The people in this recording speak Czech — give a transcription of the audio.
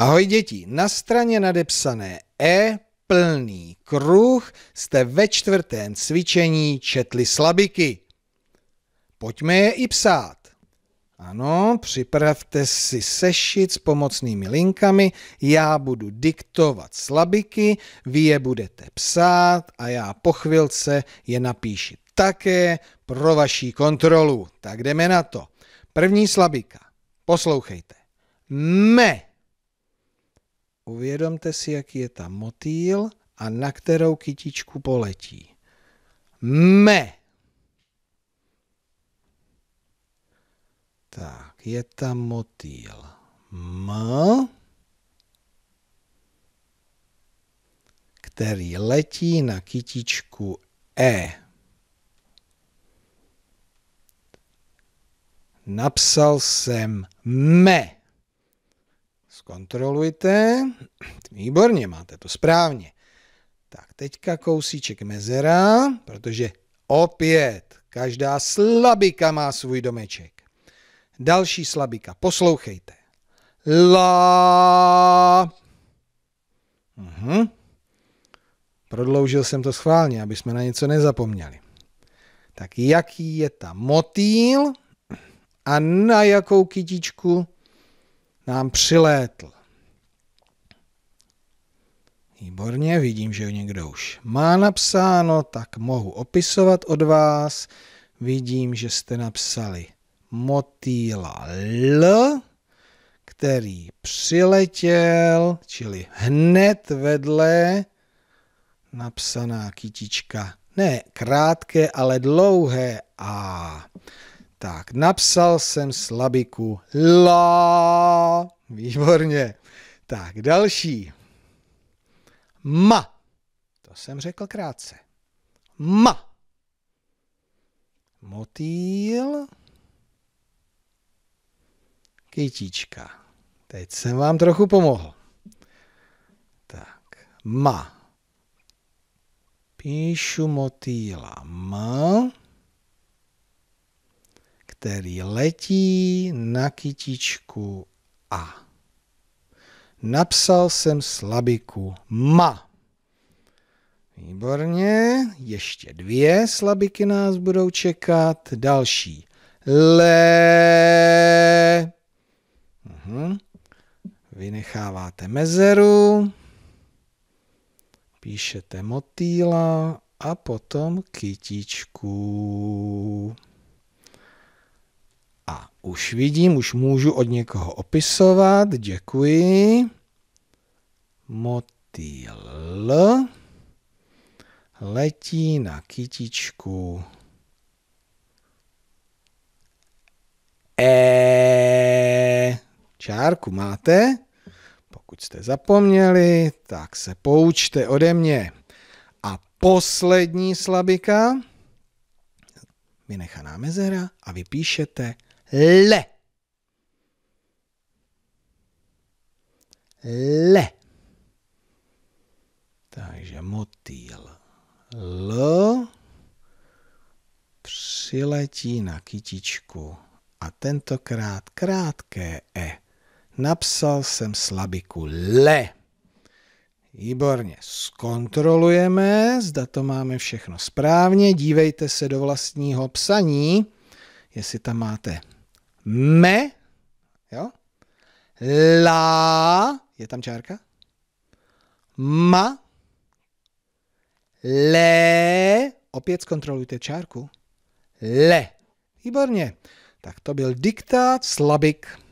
Ahoj děti, na straně nadepsané E plný kruh jste ve čtvrtém cvičení četli slabiky. Pojďme je i psát. Ano, připravte si sešit s pomocnými linkami, já budu diktovat slabiky, vy je budete psát a já po chvilce je napíši také pro vaší kontrolu. Tak jdeme na to. První slabika. Poslouchejte. Me. Uvědomte si, jaký je tam motýl a na kterou kytičku poletí. Me. Tak, je tam motýl. M. Který letí na kytičku E. Napsal jsem me. Zkontrolujte. Výborně, máte to správně. Tak teďka kousíček mezera, protože opět každá slabika má svůj domeček. Další slabika, poslouchejte. La. Uhum. Prodloužil jsem to schválně, aby jsme na něco nezapomněli. Tak jaký je ta motýl a na jakou kytičku nám přilétl. Výborně, vidím, že někdo už má napsáno, tak mohu opisovat od vás. Vidím, že jste napsali motýla L, který přiletěl, čili hned vedle napsaná kytička. Ne krátké, ale dlouhé A. Tak, napsal jsem slabiku la. Výborně. Tak, další. Ma. To jsem řekl krátce. Ma. Motýl. Kytička. Teď jsem vám trochu pomohl. Tak, ma. Píšu motýla. Ma který letí na kytičku A. Napsal jsem slabiku ma. Výborně, ještě dvě slabiky nás budou čekat. Další. Le. Uhum. Vynecháváte mezeru, píšete motýla a potom kytičku. Už vidím, už můžu od někoho opisovat. Děkuji. Motýl letí na kytičku. E. Čárku máte? Pokud jste zapomněli, tak se poučte ode mě. A poslední slabika vynechaná mezera a vypíšete le. Le. Takže motýl L přiletí na kytičku a tentokrát krátké E. Napsal jsem slabiku le. Výborně, zkontrolujeme, zda to máme všechno správně. Dívejte se do vlastního psaní, jestli tam máte me, jo, la, je tam čárka, ma, le, opět zkontrolujte čárku, le. Výborně. Tak to byl diktát slabik.